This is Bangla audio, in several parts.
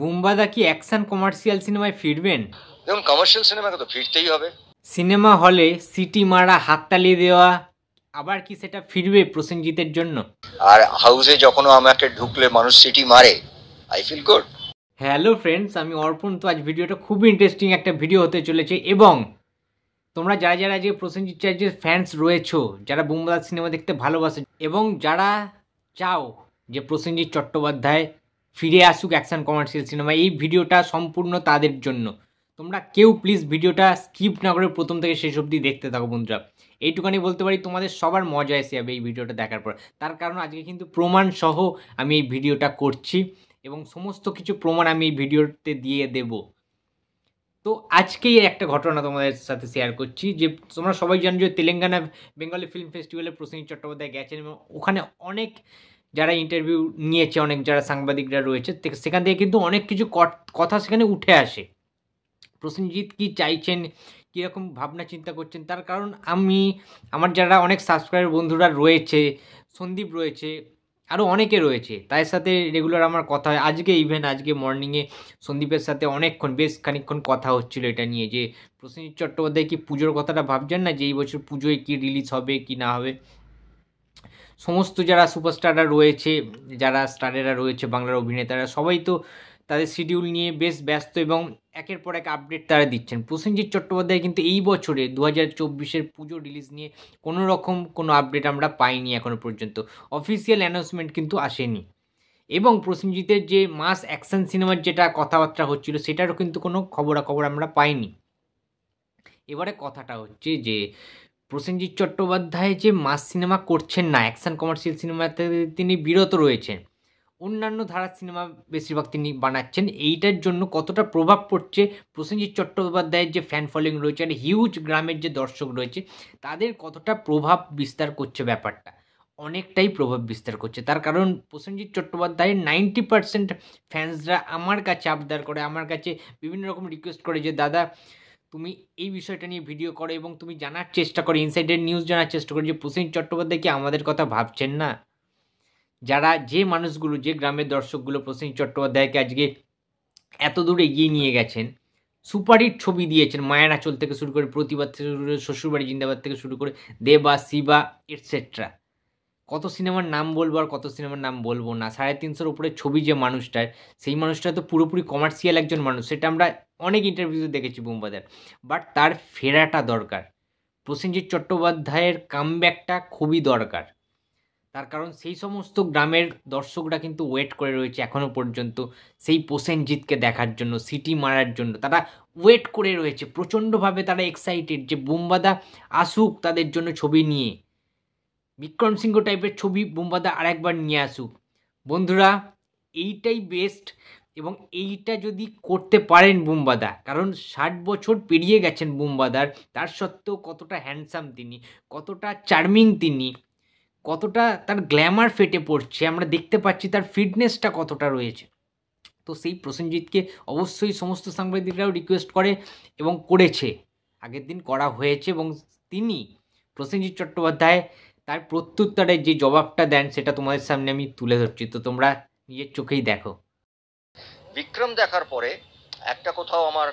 বুম্বাদা কি অ্যাকশন কমার্শিয়াল সিনেমায় ফিরবেন দেখুন কমার্শিয়াল সিনেমাকে তো ফিরতেই হবে সিনেমা হলে সিটি মারা হাততালি দেওয়া আবার কি সেটা ফিরবে প্রসেনজিতের জন্য আর হাউসে যখন আমাকে ঢুকলে মানুষ সিটি মারে I feel good hello friends আমি অর্পণ তো আজ ভিডিওটা খুবই ইন্টারেস্টিং একটা ভিডিও হতে চলেছে এবং তোমরা যারা যারা আজকে প্রসেনজিৎ চ্যাটার্জির ফ্যান্স রয়েছো যারা বুম্বাদা সিনেমা দেখতে ভালোবাসে এবং যারা চাও যে প্রসেনজিৎ চট্টোপাধ্যায় ফিরে আসুক অ্যাকশন কমার্শিয়াল সিনেমা এই ভিডিওটা সম্পূর্ণ তাদের জন্য তোমরা কেউ প্লিজ ভিডিওটা স্কিপ না করে প্রথম থেকে শেষ অবধি দেখতে থাকো বন্ধুরা এইটুকানি বলতে পারি তোমাদের সবার মজা এসে যাবে এই ভিডিওটা দেখার পর তার কারণ আজকে কিন্তু প্রমাণ সহ আমি এই ভিডিওটা করছি এবং সমস্ত কিছু প্রমাণ আমি এই ভিডিওতে দিয়ে দেব তো আজকেই একটা ঘটনা তোমাদের সাথে শেয়ার করছি যে তোমরা সবাই জানো যে তেলেঙ্গানা বেঙ্গলি ফিল্ম ফেস্টিভ্যালে প্রসেন চট্টোপাধ্যায় গেছেন এবং ওখানে অনেক যারা ইন্টারভিউ নিয়েছে অনেক যারা সাংবাদিকরা রয়েছে সেখান থেকে কিন্তু অনেক কিছু কথা সেখানে উঠে আসে প্রসেনজিৎ কি চাইছেন কীরকম ভাবনা চিন্তা করছেন তার কারণ আমি আমার যারা অনেক সাবস্ক্রাইবার বন্ধুরা রয়েছে সন্দীপ রয়েছে আরও অনেকে রয়েছে তাদের সাথে রেগুলার আমার কথা হয় আজকে ইভেন আজকে মর্নিংয়ে সন্দীপের সাথে অনেকক্ষণ বেশ খানিকক্ষণ কথা হচ্ছিল এটা নিয়ে যে প্রসেনজিৎ চট্টোপাধ্যায় কি পুজোর কথাটা ভাবছেন না যে এই বছর পুজোয় কি রিলিজ হবে কি না হবে সমস্ত যারা সুপারস্টাররা রয়েছে যারা স্টারেরা রয়েছে বাংলার অভিনেতারা সবাই তো তাদের শিডিউল নিয়ে বেশ ব্যস্ত এবং একের পর এক আপডেট তারা দিচ্ছেন প্রসেনজিৎ চট্টোপাধ্যায় কিন্তু এই বছরে দু হাজার চব্বিশের পুজো রিলিজ নিয়ে কোনো রকম কোনো আপডেট আমরা পাইনি এখনও পর্যন্ত অফিসিয়াল অ্যানাউন্সমেন্ট কিন্তু আসেনি এবং প্রসেনজিতের যে মাস অ্যাকশন সিনেমার যেটা কথাবার্তা হচ্ছিল সেটারও কিন্তু কোনো খবরাখবর আমরা পাইনি এবারে কথাটা হচ্ছে যে প্রসেনজিৎ চট্টোপাধ্যায় যে মাস সিনেমা করছেন না অ্যাকশান কমার্শিয়াল সিনেমাতে তিনি বিরত রয়েছেন অন্যান্য ধারার সিনেমা বেশিরভাগ তিনি বানাচ্ছেন এইটার জন্য কতটা প্রভাব পড়ছে প্রসেনজিৎ চট্টোপাধ্যায়ের যে ফ্যান ফলোয়িং রয়েছে আর হিউজ গ্রামের যে দর্শক রয়েছে তাদের কতটা প্রভাব বিস্তার করছে ব্যাপারটা অনেকটাই প্রভাব বিস্তার করছে তার কারণ প্রসেনজিৎ চট্টোপাধ্যায়ের নাইনটি পার্সেন্ট ফ্যান্সরা আমার কাছে আবদার করে আমার কাছে বিভিন্ন রকম রিকোয়েস্ট করে যে দাদা তুমি এই বিষয়টা নিয়ে ভিডিও করো এবং তুমি জানার চেষ্টা করো ইনসাইডের নিউজ জানার চেষ্টা করো যে প্রসেন চট্টোপাধ্যায় কি আমাদের কথা ভাবছেন না যারা যে মানুষগুলো যে গ্রামের দর্শকগুলো প্রসেন চট্টোপাধ্যায়কে আজকে এত দূর এগিয়ে নিয়ে গেছেন সুপারহিট ছবি দিয়েছেন মায়ের থেকে শুরু করে প্রতিবাদ থেকে শুরু করে শ্বশুরবাড়ি জিন্দাবাদ থেকে শুরু করে দেবা শিবা এটসেট্রা কত সিনেমার নাম বলবো আর কত সিনেমার নাম বলবো না সাড়ে তিনশোর উপরে ছবি যে মানুষটার সেই মানুষটা তো পুরোপুরি কমার্শিয়াল একজন মানুষ সেটা আমরা অনেক ইন্টারভিউতে দেখেছি বুম্বাদের বাট তার ফেরাটা দরকার প্রসেনজিৎ চট্টোপাধ্যায়ের কামব্যাকটা খুবই দরকার তার কারণ সেই সমস্ত গ্রামের দর্শকরা কিন্তু ওয়েট করে রয়েছে এখনও পর্যন্ত সেই প্রসেনজিৎকে দেখার জন্য সিটি মারার জন্য তারা ওয়েট করে রয়েছে প্রচণ্ডভাবে তারা এক্সাইটেড যে বুম্বাদা আসুক তাদের জন্য ছবি নিয়ে বিক্রম সিংহ টাইপের ছবি বুম্বাদা আরেকবার নিয়ে আসুক বন্ধুরা এইটাই বেস্ট এবং এইটা যদি করতে পারেন বুম্বাদা কারণ ষাট বছর পেরিয়ে গেছেন বুম্বাদার তার সত্ত্বেও কতটা হ্যান্ডসাম তিনি কতটা চার্মিং তিনি কতটা তার গ্ল্যামার ফেটে পড়ছে আমরা দেখতে পাচ্ছি তার ফিটনেসটা কতটা রয়েছে তো সেই প্রসেনজিৎকে অবশ্যই সমস্ত সাংবাদিকরাও রিকোয়েস্ট করে এবং করেছে আগের দিন করা হয়েছে এবং তিনি প্রসেনজিৎ চট্টোপাধ্যায় তার প্রত্যুত্তরে যে জবাবটা দেন সেটা তোমাদের সামনে আমি তুলে ধরছি তো তোমরা নিজের চোখেই দেখো বিক্রম দেখার পরে একটা কোথাও আমার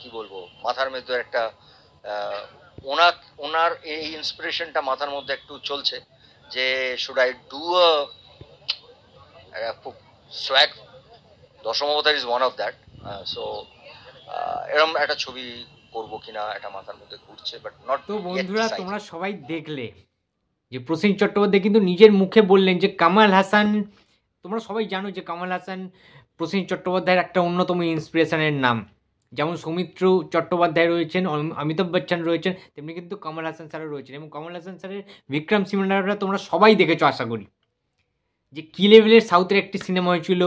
কি বলবো মাথার মধ্যে একটা ওনার ওনার এই ইন্সপিরেশনটা মাথার মধ্যে একটু চলছে যে should I do a swag Dawshom Awbotaar is one of that so এরম একটা ছবি করব কিনা এটা মাথার মধ্যে ঘুরছে বাট নট তো বন্ধুরা তোমরা সবাই দেখলে যে প্রসেন চট্টোপাধ্যায় কিন্তু নিজের মুখে বললেন যে কামাল হাসান তোমরা সবাই জানো যে কামাল হাসান প্রসেন চট্টোপাধ্যায়ের একটা অন্যতম ইন্সপিরেশনের নাম যেমন সৌমিত্র চট্টোপাধ্যায় রয়েছেন অমিতাভ বচ্চন রয়েছেন তেমনি কিন্তু কমল হাসান স্যারও রয়েছেন এবং কমল হাসান স্যারের বিক্রম সিনেমাটা তোমরা সবাই দেখেছো আশা করি যে কি লেভেলের সাউথের একটি সিনেমা হয়েছিল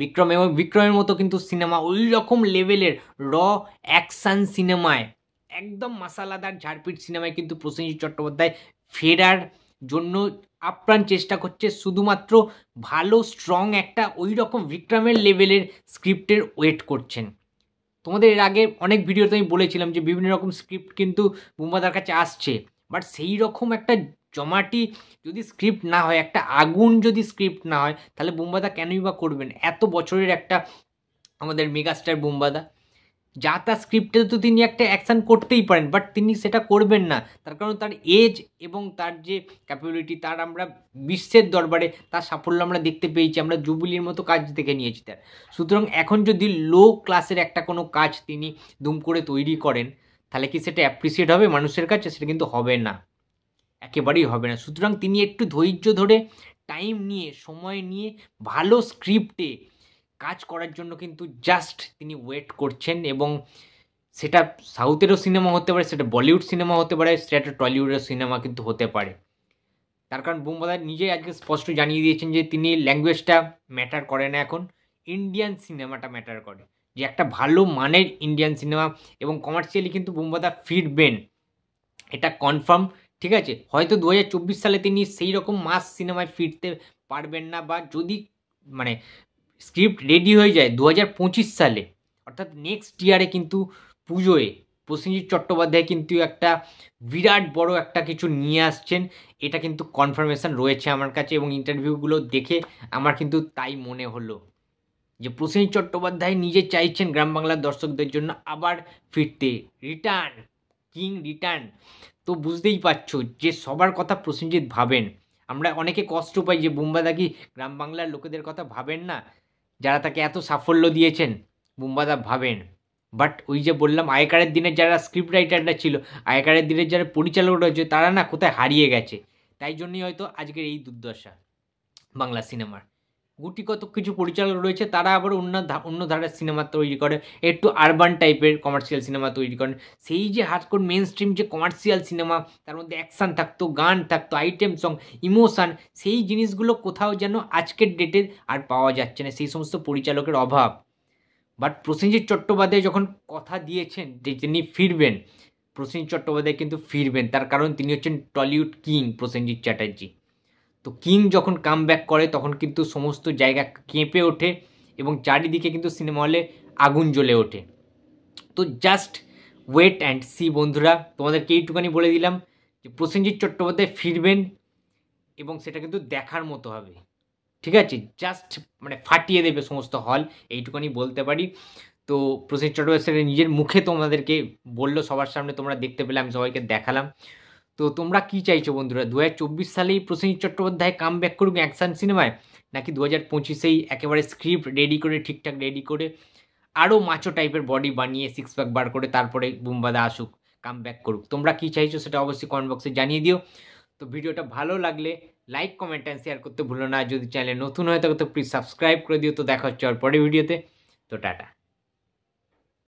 বিক্রম এবং বিক্রমের মতো কিন্তু সিনেমা ওই রকম লেভেলের র অ্যাকশান সিনেমায় একদম মাসালাদার ঝাড়পিট সিনেমায় কিন্তু প্রসেনজিৎ চট্টোপাধ্যায় ফেরার জন্য আপ্রাণ চেষ্টা করছে শুধুমাত্র ভালো স্ট্রং একটা ওই রকম বিক্রমের লেভেলের স্ক্রিপ্টের ওয়েট করছেন তোমাদের এর আগে অনেক ভিডিওতে আমি বলেছিলাম যে বিভিন্ন রকম স্ক্রিপ্ট কিন্তু মুম্বাদার কাছে আসছে বাট সেই রকম একটা জমাটি যদি স্ক্রিপ্ট না হয় একটা আগুন যদি স্ক্রিপ্ট না হয় তাহলে বুম্বাদা কেনই বা করবেন এত বছরের একটা আমাদের মেগাস্টার বুম্বাদা যা তার স্ক্রিপ্টে তো তিনি একটা অ্যাকশান করতেই পারেন বাট তিনি সেটা করবেন না তার কারণ তার এজ এবং তার যে ক্যাপাবিলিটি তার আমরা বিশ্বের দরবারে তার সাফল্য আমরা দেখতে পেয়েছি আমরা জুবলির মতো কাজ দেখে নিয়েছি তার সুতরাং এখন যদি লো ক্লাসের একটা কোনো কাজ তিনি দুম করে তৈরি করেন তাহলে কি সেটা অ্যাপ্রিসিয়েট হবে মানুষের কাছে সেটা কিন্তু হবে না একেবারেই হবে না সুতরাং তিনি একটু ধৈর্য ধরে টাইম নিয়ে সময় নিয়ে ভালো স্ক্রিপ্টে কাজ করার জন্য কিন্তু জাস্ট তিনি ওয়েট করছেন এবং সেটা সাউথেরও সিনেমা হতে পারে সেটা বলিউড সিনেমা হতে পারে সেটা টলিউডের সিনেমা কিন্তু হতে পারে তার কারণ বুমবাদা নিজেই আজকে স্পষ্ট জানিয়ে দিয়েছেন যে তিনি ল্যাঙ্গুয়েজটা ম্যাটার করে না এখন ইন্ডিয়ান সিনেমাটা ম্যাটার করে যে একটা ভালো মানের ইন্ডিয়ান সিনেমা এবং কমার্শিয়ালি কিন্তু বুমবাদা ফিরবেন এটা কনফার্ম ঠিক আছে হয়তো দু সালে তিনি সেই রকম মাস সিনেমায় ফিরতে পারবেন না বা যদি মানে স্ক্রিপ্ট রেডি হয়ে যায় দু সালে অর্থাৎ নেক্সট ইয়ারে কিন্তু পুজোয় প্রসেনজিৎ চট্টোপাধ্যায় কিন্তু একটা বিরাট বড় একটা কিছু নিয়ে আসছেন এটা কিন্তু কনফার্মেশন রয়েছে আমার কাছে এবং ইন্টারভিউগুলো দেখে আমার কিন্তু তাই মনে হলো যে প্রসেনজিৎ চট্টোপাধ্যায় নিজে চাইছেন গ্রাম বাংলার দর্শকদের জন্য আবার ফিরতে রিটার্ন কিং রিটার্ন তো বুঝতেই পারছো যে সবার কথা প্রসেনজিৎ ভাবেন আমরা অনেকে কষ্ট পাই যে বোম্বাদা কি গ্রাম বাংলার লোকেদের কথা ভাবেন না যারা তাকে এত সাফল্য দিয়েছেন বুম্বাদা ভাবেন বাট ওই যে বললাম আগেকারের দিনের যারা স্ক্রিপ্ট রাইটাররা ছিল আগেকারের দিনের যারা পরিচালকরা রয়েছে তারা না কোথায় হারিয়ে গেছে তাই জন্যই হয়তো আজকের এই দুর্দশা বাংলা সিনেমার গুটি কত কিছু পরিচালক রয়েছে তারা আবার অন্য অন্য ধারার সিনেমা তৈরি করে একটু আরবান টাইপের কমার্শিয়াল সিনেমা তৈরি করেন সেই যে হার্ডকোর মেন স্ট্রিম যে কমার্শিয়াল সিনেমা তার মধ্যে অ্যাকশান থাকতো গান থাকতো আইটেম সং ইমোশান সেই জিনিসগুলো কোথাও যেন আজকের ডেটে আর পাওয়া যাচ্ছে না সেই সমস্ত পরিচালকের অভাব বাট প্রসেনজিৎ চট্টোপাধ্যায় যখন কথা দিয়েছেন যে তিনি ফিরবেন প্রসেনজিৎ চট্টোপাধ্যায় কিন্তু ফিরবেন তার কারণ তিনি হচ্ছেন টলিউড কিং প্রসেনজিৎ চ্যাটার্জি তো কিং যখন কাম করে তখন কিন্তু সমস্ত জায়গা কেঁপে ওঠে এবং চারিদিকে কিন্তু সিনেমা হলে আগুন জ্বলে ওঠে তো জাস্ট ওয়েট অ্যান্ড সি বন্ধুরা তোমাদেরকে এইটুকানি বলে দিলাম যে প্রসেনজিৎ চট্টোপাধ্যায় ফিরবেন এবং সেটা কিন্তু দেখার মতো হবে ঠিক আছে জাস্ট মানে ফাটিয়ে দেবে সমস্ত হল এইটুকানি বলতে পারি তো প্রসেনজিৎ চট্টোপাধ্যায় নিজের মুখে তোমাদেরকে বললো সবার সামনে তোমরা দেখতে পেলে আমি সবাইকে দেখালাম তো তোমরা কি চাইছো বন্ধুরা দু সালেই প্রসেনজিৎ চট্টোপাধ্যায় কাম ব্যাক করুক অ্যাকশান সিনেমায় নাকি দু হাজার পঁচিশেই একেবারে স্ক্রিপ্ট রেডি করে ঠিকঠাক রেডি করে আরও মাছো টাইপের বডি বানিয়ে সিক্স প্যাক বার করে তারপরে বুম্বাদা আসুক কাম ব্যাক করুক তোমরা কি চাইছো সেটা অবশ্যই কমেন্ট বক্সে জানিয়ে দিও তো ভিডিওটা ভালো লাগলে লাইক কমেন্ট অ্যান্ড শেয়ার করতে ভুলো না যদি চ্যানেলে নতুন হয় তাহলে তো প্লিজ সাবস্ক্রাইব করে দিও তো দেখা হচ্ছে আর পরে ভিডিওতে তো টাটা